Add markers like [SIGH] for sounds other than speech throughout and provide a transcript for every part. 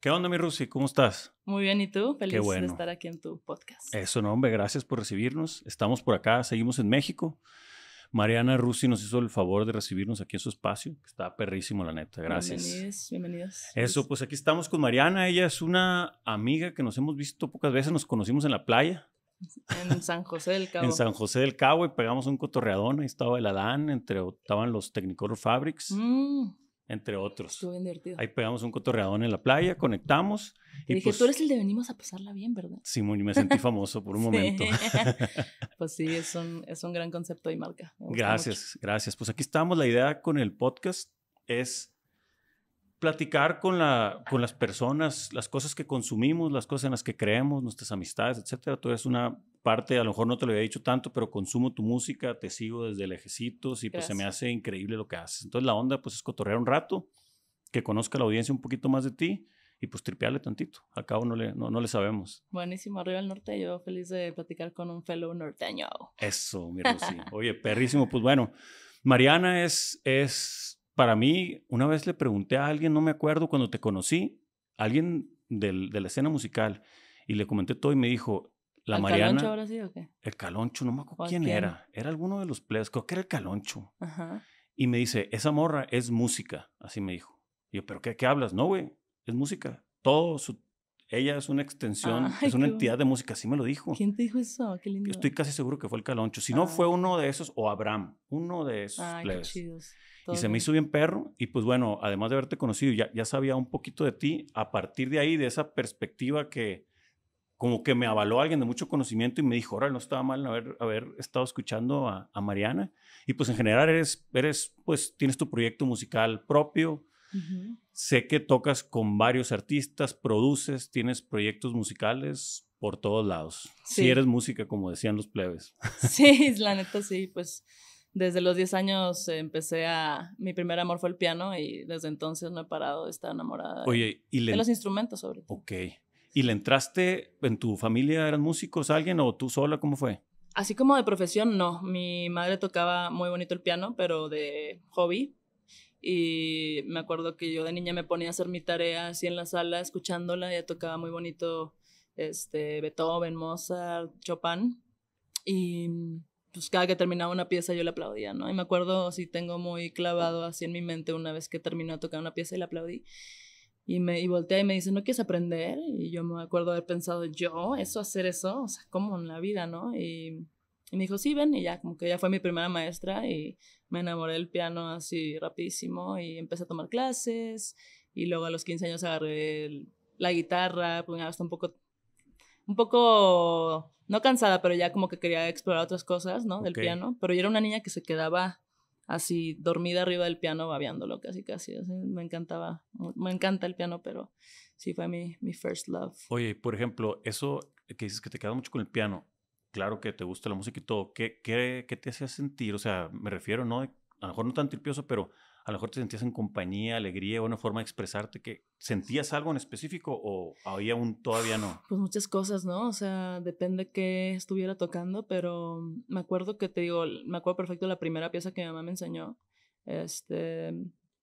¿Qué onda, mi Rusi? ¿Cómo estás? Muy bien, ¿y tú? Feliz de estar aquí en tu podcast. Eso, no, hombre, gracias por recibirnos. Estamos por acá, seguimos en México. Mariana Rusi nos hizo el favor de recibirnos aquí en su espacio, que está perrísimo, la neta. Gracias. Bienvenidos, bienvenidos. Eso, pues aquí estamos con Mariana. Ella es una amiga que nos hemos visto pocas veces, nos conocimos en la playa. En San José del [LAUGHS] Cabo. en San José del Cabo y pegamos un cotorreadón. Ahí estaba el Adán, entre, estaban los Technicolor Fabrics. Mm entre otros. Estuvo bien divertido. Ahí pegamos un cotorreadón en la playa, conectamos. y dije, pues tú eres el de venimos a pasarla bien, ¿verdad? Sí, me sentí famoso por un [LAUGHS] momento. [LAUGHS] pues sí, es un, es un gran concepto y marca. Gracias, gracias. Pues aquí estamos. La idea con el podcast es platicar con, la, con las personas, las cosas que consumimos, las cosas en las que creemos, nuestras amistades, etcétera. Tú eres una parte, a lo mejor no te lo había dicho tanto, pero consumo tu música, te sigo desde lejecitos y pues se me hace increíble lo que haces. Entonces la onda pues es cotorrear un rato, que conozca la audiencia un poquito más de ti y pues tripearle tantito. Al cabo no le, no, le sabemos. Buenísimo, arriba del norte, yo feliz de platicar con un fellow norteño. Eso, mi [LAUGHS] Oye, perrísimo, pues bueno, Mariana es, es, para mí, una vez le pregunté a alguien, no me acuerdo, cuando te conocí, alguien de la escena musical, y le comenté todo y me dijo, la ¿El Mariana, Caloncho ahora sí o qué? El Caloncho, no me acuerdo quién, era. Era alguno de los players, creo que era el Caloncho. Ajá. Y me dice, esa morra es música, así me dijo. Y yo, ¿pero qué, qué hablas? No, güey, es música. Todo su, ella es una extensión, es una entidad de música, así me lo dijo. ¿Quién te dijo eso? Qué lindo. Estoy casi seguro que fue el Caloncho. Si no fue ah. uno de esos, o Abraham, uno de esos Ay, ah, Qué chidos. y se me hizo bien perro. Y pues bueno, además de haberte conocido, ya, ya sabía un poquito de ti. A partir de ahí, de esa perspectiva que como que me avaló alguien de mucho conocimiento y me dijo, ahora no estaba mal haber, haber estado escuchando a, Mariana. Y pues en general eres, eres, pues tienes tu proyecto musical propio. Sé que tocas con varios artistas, produces, tienes proyectos musicales por todos lados. Sí. eres música, como decían los plebes. [LAUGHS] Sí, la neta sí, pues desde los 10 años empecé a. Mi primer amor fue el piano y desde entonces no he parado de estar enamorada Oye, y de los instrumentos, sobre todo. Ok. ¿Y le entraste, en tu familia eran músicos alguien o tú sola? ¿Cómo fue? Así como de profesión, no. Mi madre tocaba muy bonito el piano, pero de hobby. Y me acuerdo que yo de niña me ponía a hacer mi tarea así en la sala, escuchándola. Ella tocaba muy bonito este, Beethoven, Mozart, Chopin. Y pues cada que terminaba una pieza yo le aplaudía, ¿no? Y me acuerdo, si tengo muy clavado así en mi mente una vez que terminó de tocar una pieza y la aplaudí y me y voltea y me dice, ¿no quieres aprender? Y yo me acuerdo haber pensado, yo, eso, hacer eso, o sea, ¿cómo en la vida, no? Y, me dijo, sí, ven, y ya, como que ella fue mi primera maestra y me enamoré del piano así rapidísimo y empecé a tomar clases y luego a los 15 años agarré la guitarra, pues hasta un poco, un poco, no cansada, pero ya como que quería explorar otras cosas, ¿no? Del piano, pero yo era una niña que se quedaba así dormida arriba del piano babeándolo casi casi. me encantaba, me encanta el piano, pero sí fue mi, mi first love. Oye, por ejemplo, eso que dices que te queda mucho con el piano, claro que te gusta la música y todo, ¿qué, qué, qué te hacía sentir? O sea, me refiero, ¿no? A lo mejor no tan tripioso, pero a lo mejor te sentías en compañía, alegría, una forma de expresarte que sentías algo en específico o había un todavía no? Pues muchas cosas, ¿no? O sea, depende qué estuviera tocando, pero mm, me acuerdo que te digo, me acuerdo perfecto la primera pieza que mi mamá me enseñó. Este,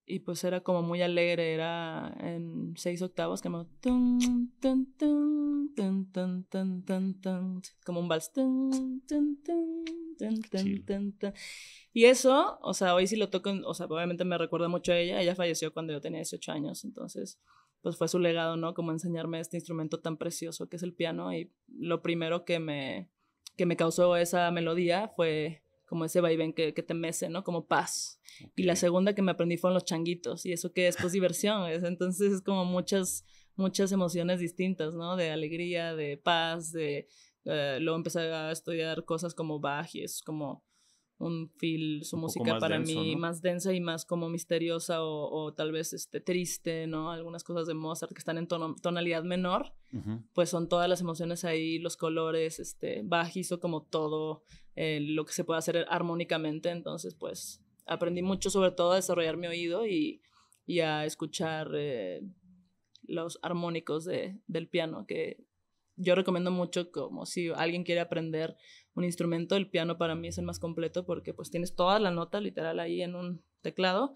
y pues era como muy alegre, era en seis octavos, como, como un vals. Y eso, o sea, hoy sí lo toco, o sea, obviamente me recuerda mucho a ella. Ella falleció cuando yo tenía 18 años, entonces, pues fue su legado, ¿no? Como enseñarme este instrumento tan precioso que es el piano. Y lo primero que me, que me causó esa melodía fue como ese vaivén que, que te mece, ¿no? Como paz. Y la segunda que me aprendí fue los changuitos, y eso que es pues diversión, entonces es como muchas, muchas emociones distintas, ¿no? De alegría, de paz, de eh, luego empecé a estudiar cosas como Bach es como un feel, su música para mí más densa y más como misteriosa o, tal vez este, triste, ¿no? Algunas cosas de Mozart que están en tonalidad menor, pues son todas las emociones ahí, los colores, este, Bach hizo como todo eh, lo que se puede hacer armónicamente, entonces pues aprendí mucho sobre todo a desarrollar mi oído y, a escuchar eh, los armónicos del piano que yo recomiendo mucho como si alguien quiere aprender un instrumento, el piano para mí es el más completo porque pues tienes toda la nota literal ahí en un teclado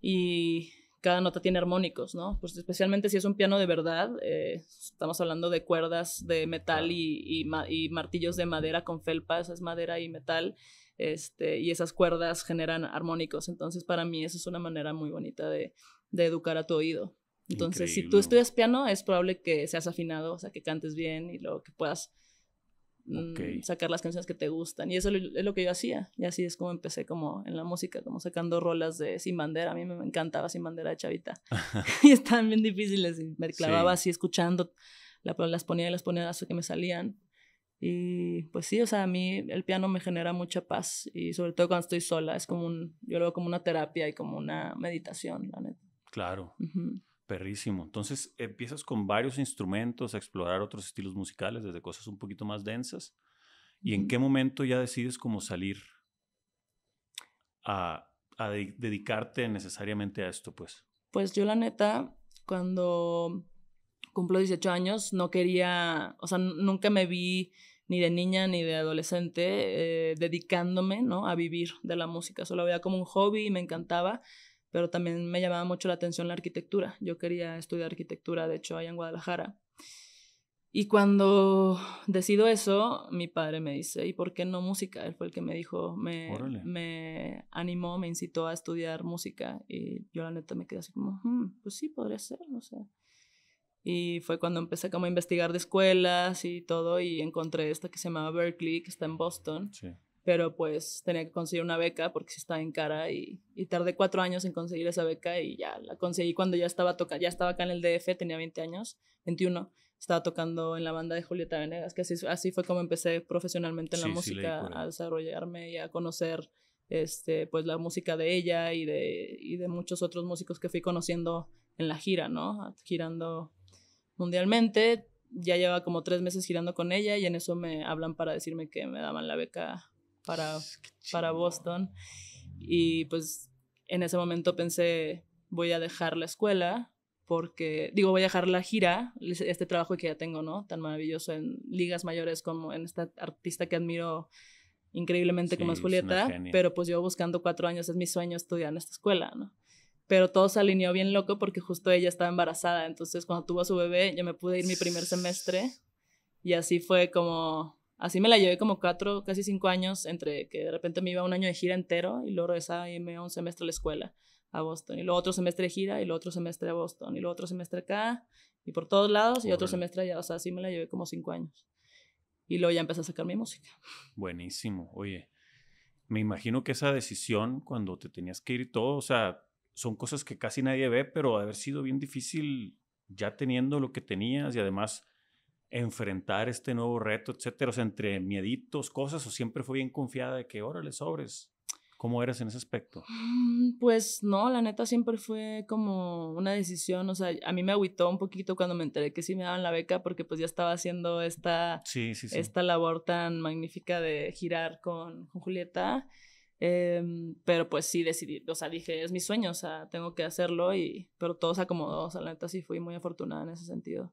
y cada nota tiene armónicos, ¿no? Pues especialmente si es un piano de verdad, eh, estamos hablando de cuerdas de metal y, y, y, martillos de madera con felpa, esa es madera y metal, este, y esas cuerdas generan armónicos, entonces para mí eso es una manera muy bonita de, de educar a tu oído. Entonces, si tú estudias piano, es probable que seas afinado, o sea, que cantes bien y luego que puedas mm, sacar las canciones que te gustan. Y eso es lo que yo hacía. Y así es como empecé como en la música, como sacando rolas de Sin Bandera. A mí me encantaba Sin Bandera de Chavita. [LAUGHS] [LAUGHS] y estaban bien difíciles. Y me clavaba así escuchando, las ponía y las ponía que me salían. Y pues sí, o sea, a mí el piano me genera mucha paz y sobre todo cuando estoy sola, es como un, yo lo veo como una terapia y como una meditación, la neta. Claro. Uh Perrísimo. Entonces empiezas con varios instrumentos a explorar otros estilos musicales, desde cosas un poquito más densas. ¿Y en qué momento ya decides cómo salir a, dedicarte necesariamente a esto, pues? Pues yo la neta, cuando cumplo 18 años, no quería, o sea, nunca me vi ni de niña ni de adolescente eh, dedicándome, ¿no? A vivir de la música. Solo veía como un hobby y me encantaba pero también me llamaba mucho la atención la arquitectura. Yo quería estudiar arquitectura, de hecho, allá en Guadalajara. Y cuando decido eso, mi padre me dice, ¿y por qué no música? Él fue el que me dijo, me, me animó, me incitó a estudiar música. Y yo la neta me quedé así como, hmm, pues sí, podría ser, no sé. Sea. Y fue cuando empecé como a investigar de escuelas y todo y encontré esta que se llamaba Berkeley, que está en Boston. Sí pero pues tenía que conseguir una beca porque estaba en cara y, tardé cuatro años en conseguir esa beca y ya la conseguí cuando ya estaba, toca ya estaba acá en el DF, tenía 20 años, 21, estaba tocando en la banda de Julieta Venegas, que así, así fue como empecé profesionalmente en la música a desarrollarme y a conocer este, pues la música de ella y de, y de muchos otros músicos que fui conociendo en la gira, ¿no? Ah, girando mundialmente, ya llevaba como tres meses girando con ella y en eso me hablan para decirme que me daban la beca para, para Boston. Y pues en ese momento pensé, voy a dejar la escuela porque, digo, voy a dejar la gira, este trabajo que ya tengo, ¿no? Tan maravilloso en ligas mayores como en esta artista que admiro increíblemente que como es Julieta, pero pues yo buscando cuatro años, es mi sueño estudiar en esta escuela, ¿no? Pero todo se alineó bien loco porque justo ella estaba embarazada, entonces cuando tuvo a su bebé, yo me pude ir mi primer semestre y así fue como así me la llevé como cuatro, casi cinco años, entre que de repente me iba un año de gira entero y luego regresaba y me iba un semestre a la escuela a Boston, y luego otro semestre de gira, y luego otro semestre a Boston, y luego otro semestre acá, y por todos lados, y otro semestre allá, o sea, así me la llevé como cinco años. Y luego ya empecé a sacar mi música. Buenísimo, oye, me imagino que esa decisión cuando te tenías que ir todo, o sea, son cosas que casi nadie ve, pero haber sido bien difícil ya teniendo lo que tenías y además enfrentar este nuevo reto, etcétera? O sea, entre mieditos, cosas, o siempre fue bien confiada de que, órale, sobres. ¿Cómo eres en ese aspecto? Mm, pues no, la neta siempre fue como una decisión, o sea, a mí me agüitó un poquito cuando me enteré que sí me daban la beca porque pues ya estaba haciendo esta, esta labor tan magnífica de girar con, Julieta, em, pero pues sí decidí, o sea, dije, es mi sueño, o sea, tengo que hacerlo, y, pero todo se acomodó, o sea, la neta sí fui muy afortunada en ese sentido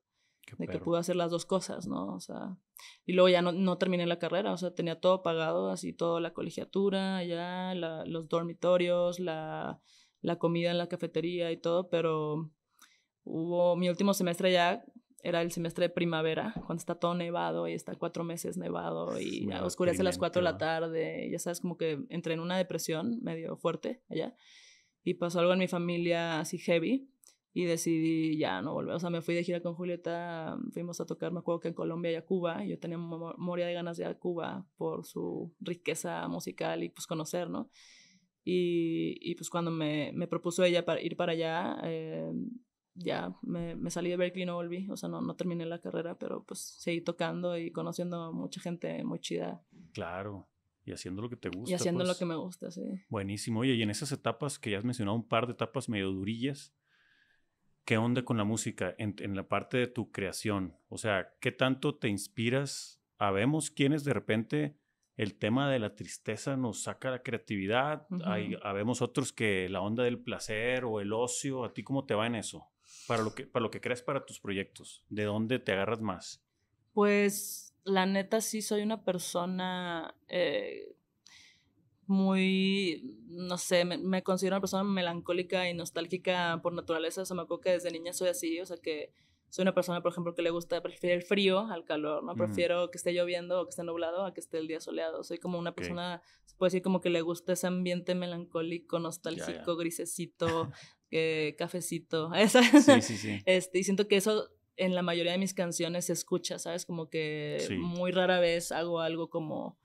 de que pude hacer las dos cosas, ¿no? O sea, y luego ya no, no, terminé la carrera, o sea, tenía todo pagado, así toda la colegiatura, ya los dormitorios, la, la comida en la cafetería y todo, pero hubo mi último semestre ya era el semestre de primavera, cuando está todo nevado y está cuatro meses nevado y oscurece a las cuatro de la tarde, ya sabes, como que entré en una depresión medio fuerte allá y pasó algo en mi familia así heavy y decidí ya no volver. O sea, me fui de gira con Julieta, mm, fuimos a tocar, me acuerdo que en Colombia y a Cuba, yo tenía memoria de ganas de ir a Cuba por su riqueza musical y pues conocer, ¿no? Y, y pues cuando me, propuso ella para ir para allá, eh, ya me, salí de Berkeley y no volví, o sea, no, no terminé la carrera, pero pues seguí tocando y conociendo mucha gente muy chida. Claro. Y haciendo lo que te gusta. Y haciendo lo pues. que me gusta, sí. Buenísimo. Oye, y en esas etapas que ya has mencionado, un par de etapas medio durillas, ¿qué onda con la música en, la parte de tu creación? O sea, ¿qué tanto te inspiras? Habemos ah, quienes de repente el tema de la tristeza nos saca la creatividad, habemos ah, otros que la onda del placer o el ocio, ¿a ti cómo te va en eso? Para lo que, para lo que creas para tus proyectos, ¿de dónde te agarras más? Pues la neta sí soy una persona eh, muy, no sé, me, considero una persona melancólica y nostálgica por naturaleza. O sea, me acuerdo que desde niña soy así, o sea, que soy una persona, por ejemplo, que le gusta, prefiere el frío al calor, ¿no? Prefiero que esté lloviendo o que esté nublado a que esté el día soleado. Soy como una persona, se puede decir como que le gusta ese ambiente melancólico, nostálgico, grisecito, [LAUGHS] eh, cafecito, [LAUGHS] Sí, sí, sí. Este, y siento que eso en la mayoría de mis canciones se escucha, ¿sabes? Como que muy rara vez hago algo como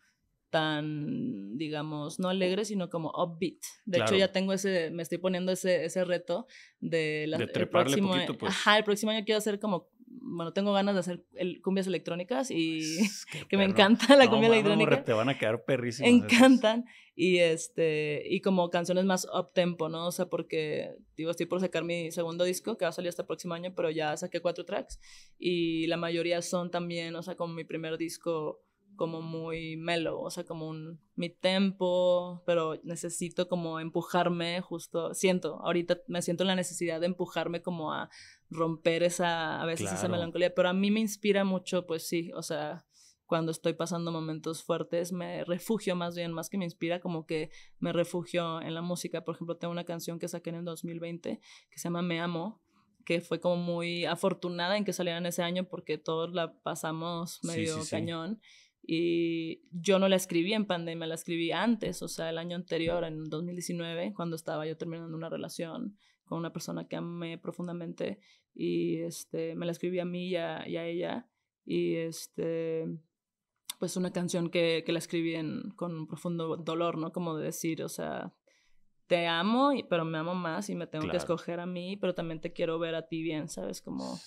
tan, digamos, no alegre, sino como upbeat. De hecho, ya tengo ese, me estoy poniendo ese, ese reto de, de el próximo, poquito, pues. Ajá, el próximo año quiero hacer como, bueno, tengo ganas de hacer cumbias electrónicas y pues, [LAUGHS] que, me encanta la cumbia electrónica. Te van a quedar perrísimas. Encantan. Y este, y como canciones más up tempo, ¿no? O sea, porque, digo, estoy por sacar mi segundo disco que va a salir hasta el próximo año, pero ya saqué cuatro tracks y la mayoría son también, o sea, como mi primer disco como muy melo, o sea, como un mi tempo, pero necesito como empujarme justo, siento, ahorita me siento la necesidad de empujarme como a romper esa, a veces esa melancolía, pero a mí me inspira mucho, pues sí, o sea, cuando estoy pasando momentos fuertes, me refugio más bien, más que me inspira, como que me refugio en la música. Por ejemplo, tengo una canción que saqué en el 2020 que se llama Me Amo, que fue como muy afortunada en que saliera en ese año porque todos la pasamos medio cañón. Y yo no la escribí en pandemia, la escribí antes, o sea, el año anterior, en 2019, cuando estaba yo terminando una relación con una persona que amé profundamente y este, me la escribí a mí y a, ella. Y este, pues una canción que, que la escribí en, con un profundo dolor, ¿no? Como de decir, o sea, te amo, pero me amo más y me tengo que escoger a mí, pero también te quiero ver a ti bien, ¿sabes? Como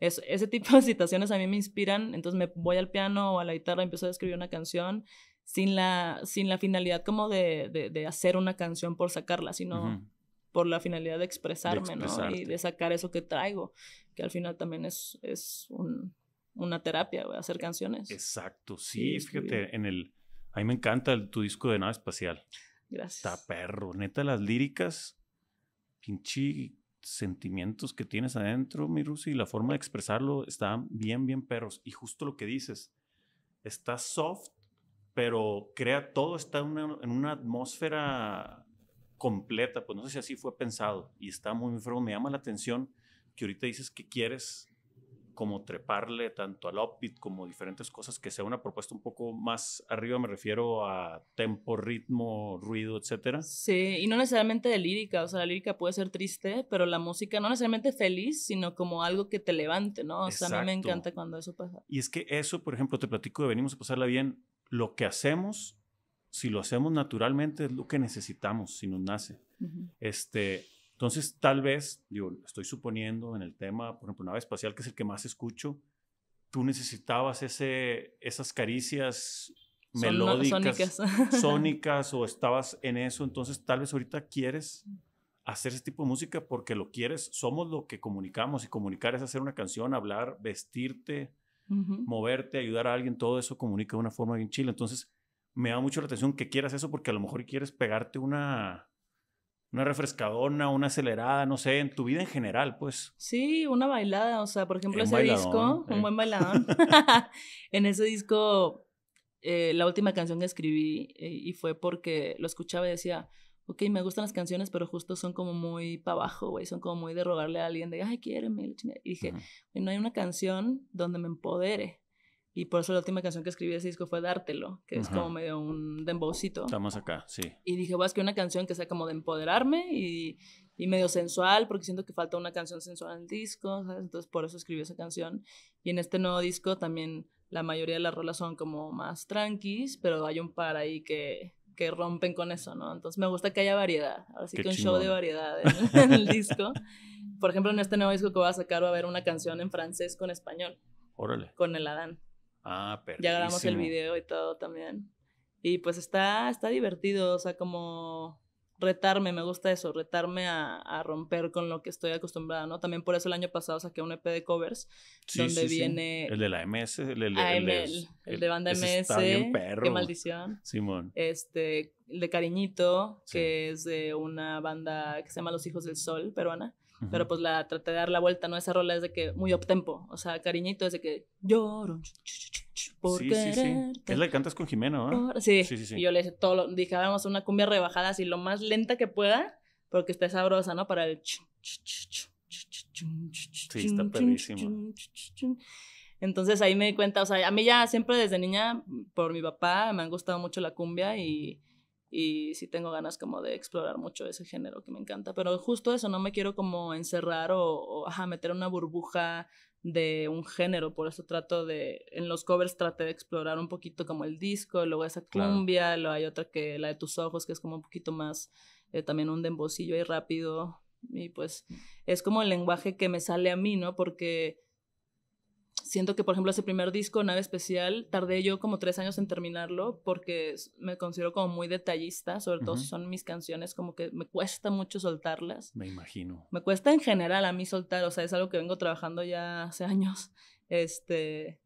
ese tipo de [LAUGHS] situaciones a mí me inspiran, entonces me voy al piano o a la guitarra, y empiezo a escribir una canción sin la, sin la finalidad como de, hacer una canción por sacarla, sino por la finalidad de expresarme, ¿no? Y de sacar eso que traigo, que al final también es, una terapia, a hacer canciones. Exacto, sí, fíjate, en el, a mí me encanta tu disco de Nave Espacial. Gracias. Está perro, neta, las líricas, pinchi sentimientos que tienes adentro, mi Rusi, y la forma de expresarlo está bien, bien perros. Y justo lo que dices, está soft, pero crea todo, está en una atmósfera completa, pues no sé si así fue pensado, y está muy, muy Me llama la atención que ahorita dices que quieres como treparle tanto al upbeat como diferentes cosas, que sea una propuesta un poco más arriba, me refiero a tempo, ritmo, ruido, etcétera. Sí, y no necesariamente de lírica, o sea, la lírica puede ser triste, pero la música no necesariamente feliz, sino como algo que te levante, ¿no? O sea, a mí me encanta cuando eso pasa. Y es que eso, por ejemplo, te platico de venimos a pasarla bien, lo que hacemos, si lo hacemos naturalmente, es lo que necesitamos, si nos nace. Este, entonces, tal vez, digo, estoy suponiendo en el tema, por ejemplo, nave espacial, que es el que más escucho, tú necesitabas ese, esas caricias melódicas, [LAUGHS] sónicas. o estabas en eso, entonces tal vez ahorita quieres hacer ese tipo de música porque lo quieres, somos lo que comunicamos y comunicar es hacer una canción, hablar, vestirte, moverte, ayudar a alguien, todo eso comunica de una forma bien chila, entonces me da mucho la atención que quieras eso porque a lo mejor quieres pegarte una una refrescadona, una acelerada, no sé, en tu vida en general, pues. Sí, una bailada, o sea, por ejemplo, ese disco, un buen eh. bailadón. [LAUGHS] [LAUGHS] en ese disco, eh, la última canción que escribí eh, y fue porque lo escuchaba y decía, ok, me gustan las canciones, pero justo son como muy para abajo, güey, son como muy de rogarle a alguien de, ay, quiéreme, y dije, no hay una canción donde me empodere, y por eso la última canción que escribí de ese disco fue Dártelo, que es como medio un dembowcito. Estamos acá, sí. Y dije, voy a escribir una canción que sea como de empoderarme y, y medio sensual, porque siento que falta una canción sensual en el disco, ¿sabes? Entonces por eso escribí esa canción. Y en este nuevo disco también la mayoría de las rolas son como más tranquis, pero hay un par ahí que, que rompen con eso, ¿no? Entonces me gusta que haya variedad, Así que un show de variedad en, en el disco. Por ejemplo, en este nuevo disco que voy a sacar va a haber una canción en francés con español. Órale. Con el Adán. Ah, Ya grabamos el video y todo también. Y pues está, está divertido, o sea, como retarme, me gusta eso, retarme a, romper con lo que estoy acostumbrada, ¿no? También por eso el año pasado saqué un EP de covers, donde viene... El de la MS, ah, el, el, AML, el, el, de banda MS, qué maldición. Simón. Este, el de Cariñito, que es de una banda que se llama Los Hijos del Sol, peruana pero pues la traté de dar la vuelta, ¿no? Esa rola es de que muy up-tempo, o sea, cariñito es de que lloro por sí, sí, Es la que cantas con Jimeno, ¿no? Sí. Sí, sí, y yo le dije vamos a una cumbia rebajada así lo más lenta que pueda, porque está sabrosa, ¿no? Para el... Sí, está Entonces ahí me di cuenta, o sea, a mí ya siempre desde niña, por mi papá, me han gustado mucho la cumbia y y sí tengo ganas como de explorar mucho ese género que me encanta, pero justo eso, no me quiero como encerrar o, meter una burbuja de un género, por eso trato de, en los covers traté de explorar un poquito como el disco, luego esa cumbia, luego hay otra que la de tus ojos, que es como un poquito más, eh, también un dembocillo y rápido, y pues es como el lenguaje que me sale a mí, ¿no? Porque siento que, por ejemplo, ese primer disco, Nave Especial, tardé yo como tres años en terminarlo porque me considero como muy detallista, sobre todo si son mis canciones, como que me cuesta mucho soltarlas. Me imagino. Me cuesta en general a mí soltar, o sea, es algo que vengo trabajando ya hace [LAUGHS] años, este,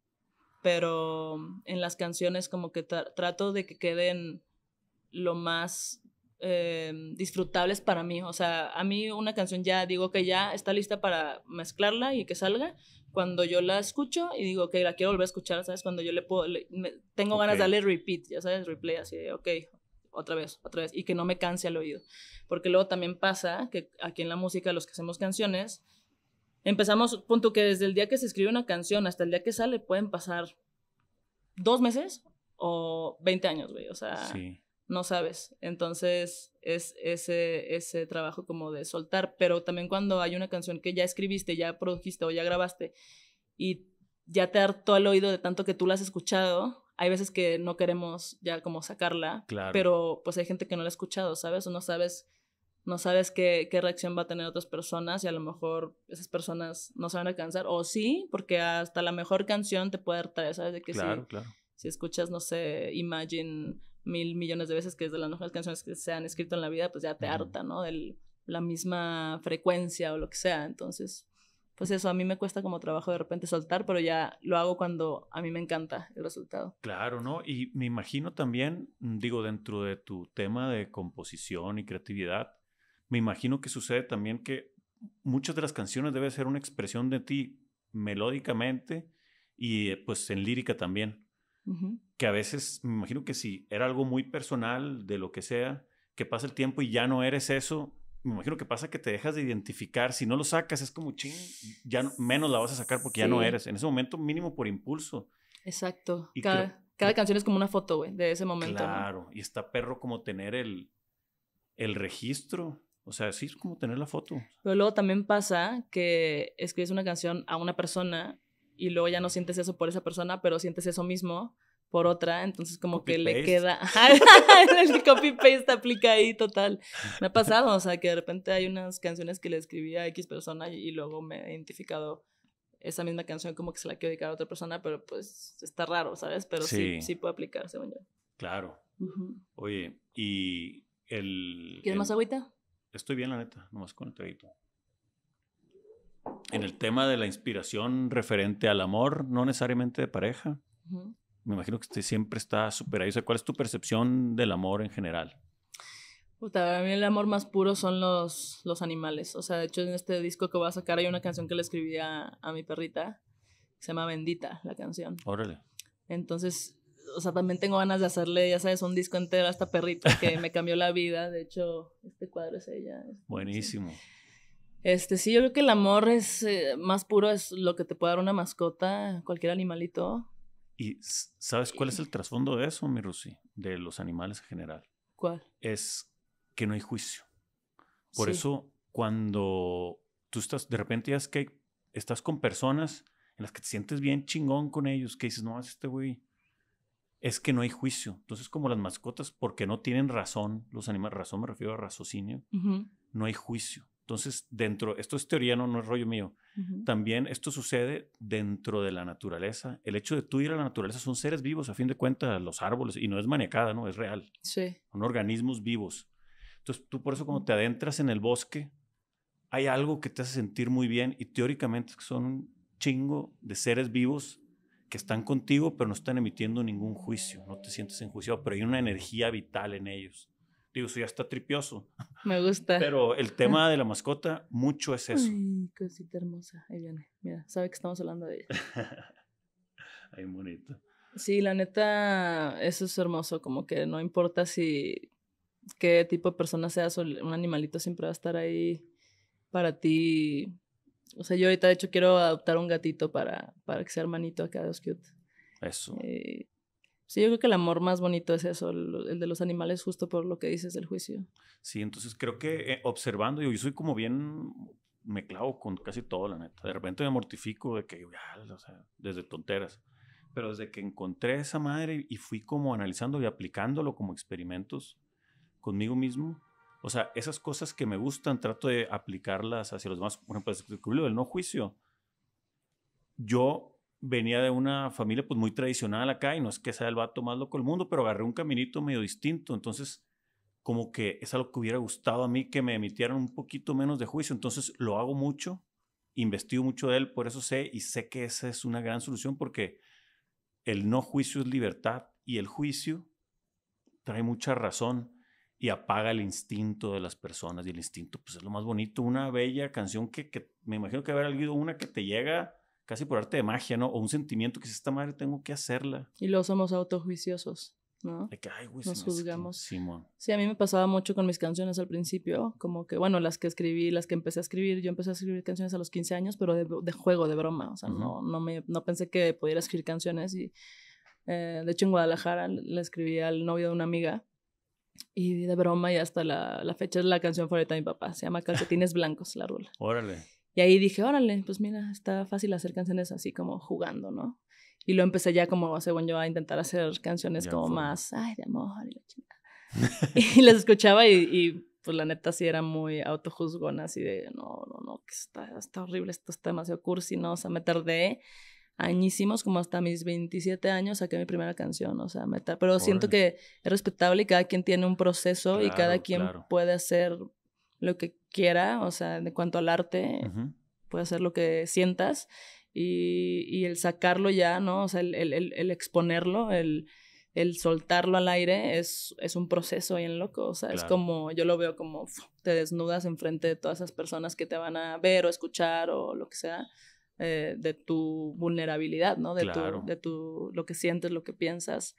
pero en las canciones como que trato de que queden lo más Em, disfrutables para mí. O sea, a mí una canción ya digo que ya está lista para mezclarla y que salga. Cuando yo la escucho y digo que la quiero volver a escuchar, ¿sabes? Cuando yo le puedo, tengo ganas de darle repeat, ya sabes, replay, así ok, otra vez, otra vez, y que no me canse al oído. Porque luego también pasa que aquí en la música, los que hacemos canciones, empezamos, punto que desde el día que se escribe una canción hasta el día que sale pueden pasar dos meses o 20 años, güey. O sea, no sabes. Entonces es ese, ese trabajo como de soltar, pero también cuando hay una canción que ya escribiste, ya produjiste o ya grabaste y ya te hartó El oído de tanto que tú la has escuchado, hay veces que no queremos ya como sacarla, claro. pero pues hay gente que no la ha escuchado, ¿sabes? O no sabes no sabes qué, qué, reacción va a tener otras personas y a lo mejor esas personas no se van a O sí, porque hasta la mejor canción te puede hartar, ¿sabes? De que claro, claro. si escuchas, no sé, Imagine mil millones de veces, que es de las mejores canciones que se han escrito en la vida, pues ya te harta, ¿no? De la misma frecuencia o lo que sea. Entonces, pues eso, a mí me cuesta como trabajo de repente soltar, pero ya lo hago cuando a mí me encanta el resultado. Claro, ¿no? Y me imagino también, mm, digo, dentro de tu tema de composición y creatividad, me imagino que sucede también que muchas de las canciones deben ser una expresión de ti melódicamente y eh, pues en lírica también que a veces me imagino que si era algo muy personal, de lo que sea, que pasa el tiempo y ya no eres eso, me imagino que pasa que te dejas de identificar. Si no lo sacas, es como ching, ya menos la vas a sacar porque ya no eres. En ese momento, mínimo por impulso. Exacto. cada, cada canción es como una foto, güey, de ese momento. Claro. Y está perro como tener el, el registro. O sea, sí, es como tener la foto. Pero luego también pasa que escribes una canción a una persona y luego ya no sientes eso por esa persona, pero sientes eso mismo por otra, entonces como que le queda [LAUGHS] el copy paste aplica ahí total. Me ha pasado, o sea, que de repente hay unas canciones que le escribí a X persona y, luego me he identificado esa misma canción como que se la quiero dedicar a otra persona, pero pues está raro, ¿sabes? Pero sí, sí, puede aplicarse. Claro. Oye, y el... ¿Quieres más agüita? Estoy bien, la neta, nomás con el traguito en el tema de la inspiración referente al amor, no necesariamente de pareja. Me imagino que usted siempre está super ahí. O sea, ¿cuál es tu percepción del amor en general? Para a mí el amor más puro son los, los animales. O sea, de hecho, en este disco que voy a sacar hay una canción que le escribí a, mi perrita. se llama Bendita, la canción. Órale. Entonces, o sea, también tengo ganas de hacerle, ya sabes, un disco entero a esta perrita que me cambió la vida. De hecho, este cuadro es ella. Buenísimo. Este, sí, yo creo que el amor es eh, más puro, es lo que te puede dar una mascota, cualquier animalito. ¿Y sabes cuál es el trasfondo de eso, mi Rusi? De los animales en general. ¿Cuál? Es que no hay juicio. Por eso, cuando tú estás, de repente ya es que estás con personas en las que te sientes bien chingón con ellos, que dices, no, es este güey. Es que no hay juicio. Entonces, como las mascotas, porque no tienen razón, los animales, razón me refiero a raciocinio, no hay juicio entonces, dentro, esto es teoría, no, no es rollo mío. También esto sucede dentro de la naturaleza. El hecho de tú ir a la naturaleza son seres vivos, a fin de cuentas, los árboles, y no es maniacada, ¿no? Es real. Sí. Son organismos vivos. Entonces, tú por eso cuando te adentras en el bosque, hay algo que te hace sentir muy bien y teóricamente son un chingo de seres vivos que están contigo, pero no están emitiendo ningún juicio, no te sientes enjuiciado, pero hay una energía vital en ellos digo, eso ya está tripioso. Me gusta. Pero el ah. tema de la mascota, mucho es eso. Ay, cosita hermosa. Ahí viene. Mira, sabe que estamos hablando de ella. [LAUGHS] Ay, bonito. Sí, la neta, eso es hermoso. Como que no importa si qué tipo de persona seas, un animalito siempre va a estar ahí para ti. O sea, yo ahorita de hecho quiero adoptar un gatito para, para que sea hermanito acá de cute. Eso. Eh, Sí, yo creo que el amor más bonito es eso, el, de los animales, justo por lo que dices del juicio. Sí, entonces creo que eh, observando, yo, soy como bien me clavo con casi todo, la neta. De repente me mortifico de que, o sea, desde tonteras. Pero desde que encontré esa madre y fui como analizando y aplicándolo como experimentos conmigo mismo, o sea, esas cosas que me gustan, trato de aplicarlas hacia los demás. Por ejemplo, el no juicio. Yo venía de una familia pues muy tradicional acá y no es que sea el vato más loco del mundo, pero agarré un caminito medio distinto. Entonces, como que es algo que hubiera gustado a mí que me emitieran un poquito menos de juicio. Entonces, lo hago mucho, investigo mucho de él, por eso sé y sé que esa es una gran solución porque el no juicio es libertad y el juicio trae mucha razón y apaga el instinto de las personas y el instinto pues es lo más bonito. Una bella canción que, me imagino que haber alguien una que te llega casi por arte de magia, ¿no? O un sentimiento que si esta madre tengo que hacerla. Y luego somos autojuiciosos, ¿no? que, ay, Nos juzgamos. Sí, a mí me pasaba mucho con mis canciones al principio, como que, bueno, las que escribí, las que empecé a escribir, yo empecé a escribir canciones a los 15 años, pero de, juego, de broma, o sea, no, no, me, no pensé que pudiera escribir canciones y, eh, de hecho, en Guadalajara le escribí al novio de una amiga. Y de broma y hasta la, la fecha la canción favorita de mi papá. Se llama [LAUGHS] Calcetines Blancos, la rula. Órale. Y ahí dije, órale, pues mira, está fácil hacer canciones así como jugando, ¿no? Y lo empecé ya como, según yo, a intentar hacer canciones como más, ay, de amor y la chingada. [LAUGHS] y las escuchaba y, pues la neta sí era muy autojuzgona, así de, no, no, no, que está, está horrible, esto está demasiado cursi, ¿no? O sea, me tardé añísimos, como hasta mis 27 años saqué mi primera canción, o sea, me tardé, pero siento que es respetable y cada quien tiene un proceso y cada quien puede hacer lo que quiera, o sea, en cuanto al arte, puede hacer lo que sientas y, el sacarlo ya, ¿no? O sea, el, exponerlo, el, soltarlo al aire es, es un proceso bien loco, o sea, es como, yo lo veo como te desnudas enfrente de todas esas personas que te van a ver o escuchar o lo que sea. Eh, de tu vulnerabilidad, ¿no? De, tu, de tu, lo que sientes, lo que piensas.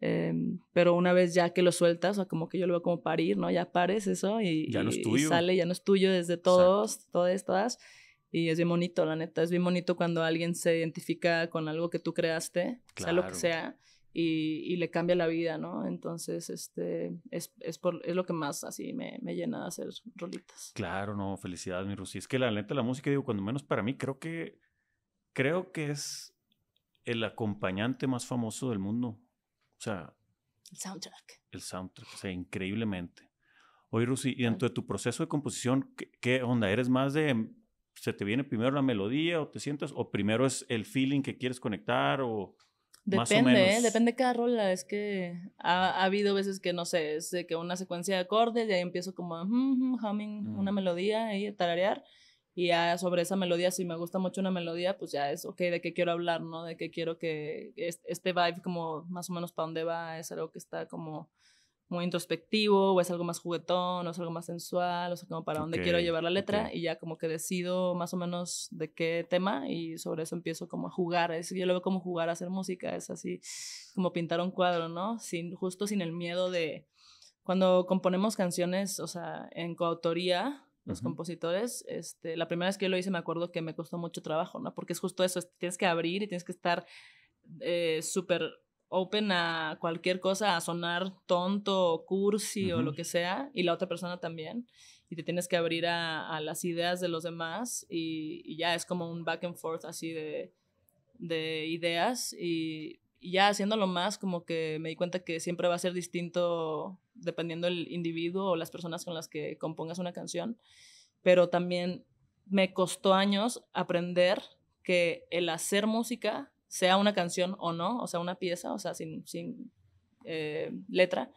Em, pero una vez ya que lo sueltas, o como que yo lo veo como parir, ¿no? Ya pares eso y, ya no sale, ya no es tuyo desde todos, todas, todas. Y es bien bonito, la neta, es bien bonito cuando alguien se identifica con algo que tú creaste, sea lo que sea, y, y, le cambia la vida, ¿no? Entonces, este, es, es, por, es lo que más así me, me, llena de hacer rolitas. Claro, no, felicidades, mi Rusi. Es que la neta, la música, digo, cuando menos para mí, creo que, creo que es el acompañante más famoso del mundo. O sea. El soundtrack. El soundtrack, o sea, increíblemente. Oye, Rusi, y dentro de tu proceso de composición, ¿qué, onda? ¿Eres más de. ¿Se te viene primero la melodía o te sientas? ¿O primero es el feeling que quieres conectar? O más depende, o ¿eh? menos? ¿eh? depende de cada rola. Es que ha, habido veces que, no sé, es de que una secuencia de acordes y ahí empiezo como humming, una melodía y tararear y ya sobre esa melodía, si me gusta mucho una melodía, pues ya es, ok, de qué quiero hablar, ¿no? De qué quiero que este vibe como más o menos para dónde va, es algo que está como muy introspectivo, o es algo más juguetón, o es algo más sensual, o sea, como para dónde quiero llevar la letra, y ya como que decido más o menos de qué tema, y sobre eso empiezo como a jugar, es, yo lo veo como jugar a hacer música, es así como pintar un cuadro, ¿no? Sin, justo sin el miedo de, cuando componemos canciones, o sea, en coautoría, los compositores. Este, la primera vez que yo lo hice me acuerdo que me costó mucho trabajo, ¿no? Porque es justo eso, tienes que abrir y tienes que estar eh, súper open a cualquier cosa, a sonar tonto cursi o lo que sea, y la otra persona también, y te tienes que abrir a, las ideas de los demás y, ya es como un back and forth así de, ideas y, y ya haciéndolo más como que me di cuenta que siempre va a ser distinto dependiendo del individuo o las personas con las que compongas una canción, pero también me costó años aprender que el hacer música, sea una canción o no, o sea, una pieza, o sea, sin, sin eh, letra,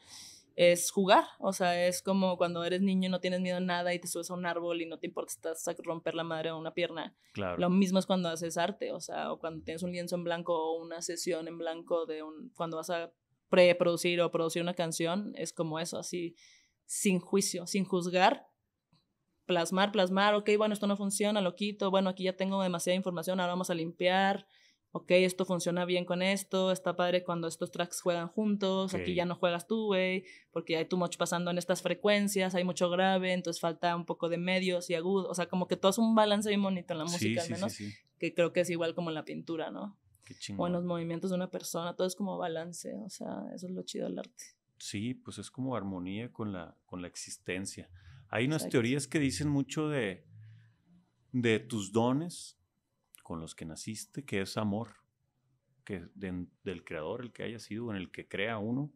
es jugar, o sea, es como cuando eres niño no tienes miedo a nada y te subes a un árbol y no te importa estás a romper la madre o una pierna. Claro. Lo mismo es cuando haces arte, o sea, o cuando tienes un lienzo en blanco o una sesión en blanco de un, cuando vas a preproducir o producir una canción es como eso, así, sin juicio, sin juzgar, plasmar, plasmar, ok, bueno, esto no funciona, lo quito, bueno, aquí ya tengo demasiada información, ahora vamos a limpiar, ok, esto funciona bien con esto, está padre cuando estos tracks juegan juntos, aquí ya no juegas tú, güey, porque hay too much pasando en estas frecuencias, hay mucho grave, entonces falta un poco de medios y agudos, o sea, como que todo es un balance muy bonito en la música, al menos, que creo que es igual como en la pintura, ¿no? o en los movimientos de una persona, todo es como balance, o sea, eso es lo chido del arte. Sí, pues es como armonía con la, con la existencia. Hay unas teorías que dicen mucho de, de tus dones con los que naciste, que es amor, que del creador, el que haya sido, en el que crea uno,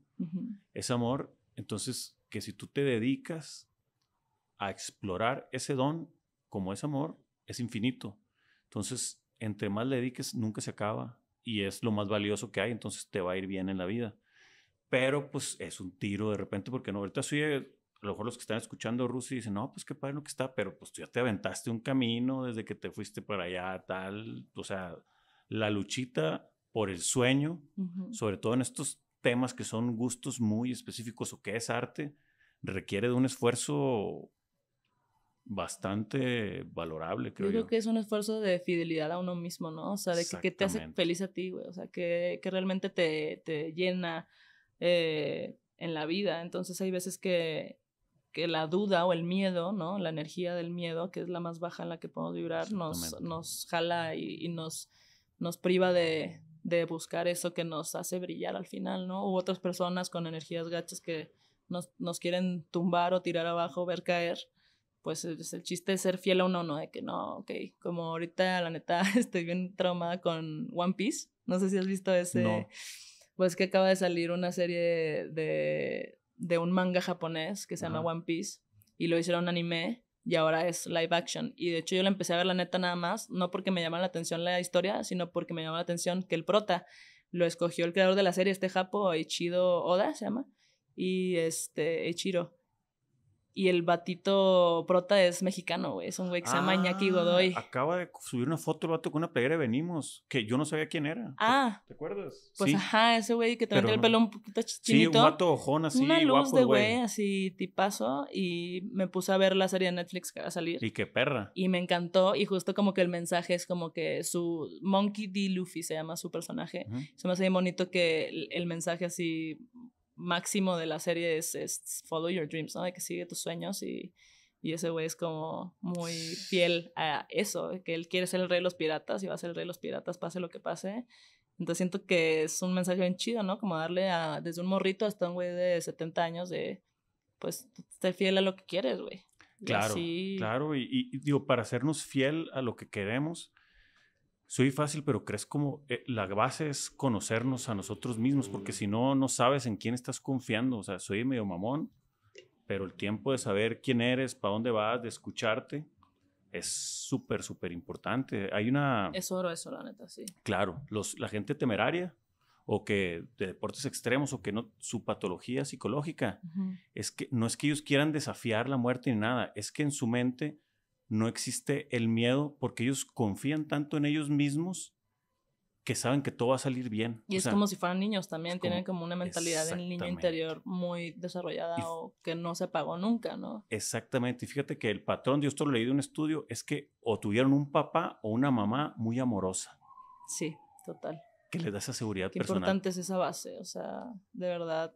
es amor. Entonces, que si tú te dedicas a explorar ese don como es amor, es infinito. Entonces, entre más le dediques, nunca se acaba y es lo más valioso que hay, entonces te va a ir bien en la vida. Pero pues es un tiro de repente, porque no, ahorita soy, eh, a lo mejor los que están escuchando Rusi dicen, no, pues qué padre lo que está, pero pues tú ya te aventaste un camino desde que te fuiste para allá, tal, o sea, la luchita por el sueño, sobre todo en estos temas que son gustos muy específicos o que es arte, requiere de un esfuerzo bastante valorable, creo yo. Creo que es un esfuerzo de fidelidad a uno mismo, ¿no? O sea, de que, te hace feliz a ti, güey. O sea, que, que realmente te, te llena eh, en la vida. Entonces hay veces que, que la duda o el miedo, ¿no? La energía del miedo, que es la más baja en la que podemos vibrar, nos, nos jala y, y nos, nos priva de, de, buscar eso que nos hace brillar al final, ¿no? U otras personas con energías gachas que nos, nos quieren tumbar o tirar abajo, ver caer pues el chiste de ser fiel a uno, ¿no? De que no, ok, como ahorita la neta [LAUGHS] estoy bien traumada con One Piece, no sé si has visto ese, pues que acaba de salir una serie de, de un manga japonés que se llama One Piece y lo hicieron anime y ahora es live action. Y de hecho yo la empecé a ver la neta nada más, no porque me llama la atención la historia, sino porque me llama la atención que el prota lo escogió el creador de la serie, este japo, Ichido Oda se llama, y este Ichiro. Y el batito prota es mexicano, güey. Es un güey que se llama ah, Godoy. Acaba de subir una foto el vato con una playera de Venimos, que yo no sabía quién era. Ah. ¿Te acuerdas? Pues ajá, ese güey que también tiene el pelo un poquito chinito. Sí, un vato ojón así, Una luz guapo, de güey, así tipazo. Y me puse a ver la serie de Netflix que va a salir. Y qué perra. Y me encantó. Y justo como que el mensaje es como que su Monkey D. Luffy se llama su personaje. Se me hace bien bonito que el mensaje así máximo de la serie es, follow your dreams, ¿no? De que sigue tus sueños y, y ese güey es como muy fiel a eso, que él quiere ser el rey de los piratas y va a ser el rey de los piratas pase lo que pase. Entonces siento que es un mensaje bien chido, ¿no? Como darle a, desde un morrito hasta un güey de 70 años de, pues, esté fiel a lo que quieres, güey. Claro, claro, y, y, digo, para hacernos fiel a lo que queremos, soy fácil, pero crees como eh, la base es conocernos a nosotros mismos, porque si no, no sabes en quién estás confiando. O sea, soy medio mamón, pero el tiempo de saber quién eres, para dónde vas, de escucharte, es súper, súper importante. Hay una... Es oro eso, la neta, sí. Claro, los, la gente temeraria o que de deportes extremos o que no, su patología psicológica, es que no es que ellos quieran desafiar la muerte ni nada, es que en su mente no existe el miedo porque ellos confían tanto en ellos mismos que saben que todo va a salir bien. Y es como si fueran niños también, tienen como, una mentalidad del niño interior muy desarrollada o que no se pagó nunca, ¿no? Exactamente, y fíjate que el patrón, yo esto lo leí de un estudio, es que o tuvieron un papá o una mamá muy amorosa. Sí, total. Que les da esa seguridad Qué importante es esa base, o sea, de verdad,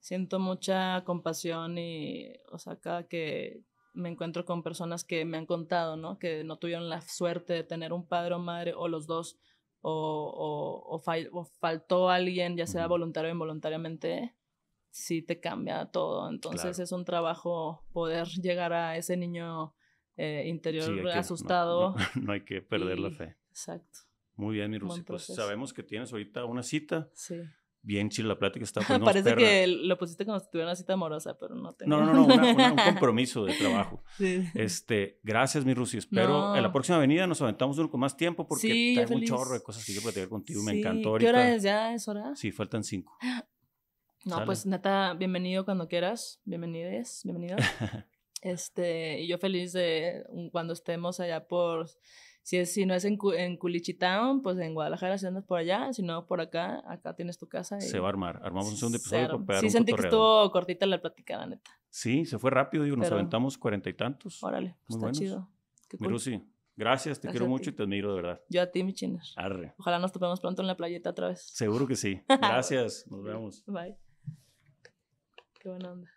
siento mucha compasión y, o sea, cada que me encuentro con personas que me han contado, ¿no? Que no tuvieron la suerte de tener un padre o madre o los dos, o, faltó alguien, ya sea voluntario o involuntariamente, sí te cambia todo. Entonces es un trabajo poder llegar a ese niño eh, interior asustado. [LAUGHS] No, hay que perder la fe. Exacto. Muy bien, mi Rusi. Pues sabemos que tienes ahorita una cita. Sí bien chila la plática. Estaba [LAUGHS] pues, Me Parece que lo pusiste como si tuviera una cita amorosa, pero no tenía. No, no, no, [LAUGHS] un compromiso de trabajo. [LAUGHS] Sí. Este, gracias, mi Rusi. Espero en la próxima venida nos aventamos uno con más tiempo porque sí, un chorro de cosas que quiero platicar contigo. y Me encantó ahorita. ¿Qué hora es ya? ¿Es hora? Sí, faltan cinco. [GASPS] No, pues Nata, bienvenido cuando quieras. Bienvenides, bienvenido. este, y yo feliz de cuando estemos allá por si, es, si no es en, en Culichitán, pues en Guadalajara, si andas por allá, si no por acá, acá tienes tu casa. Y se va a armar. Armamos un segundo episodio para pegar Sí, sentí que estuvo cortita la plática, la neta. Sí, se fue rápido, digo, nos aventamos cuarenta y tantos. Órale, pues está chido. gracias, te quiero mucho y te admiro de verdad. Yo a ti, mi chino. Arre. Ojalá nos topemos pronto en la playeta otra vez. Seguro que sí. [LAUGHS] Gracias, nos vemos. Bye. Qué buena onda.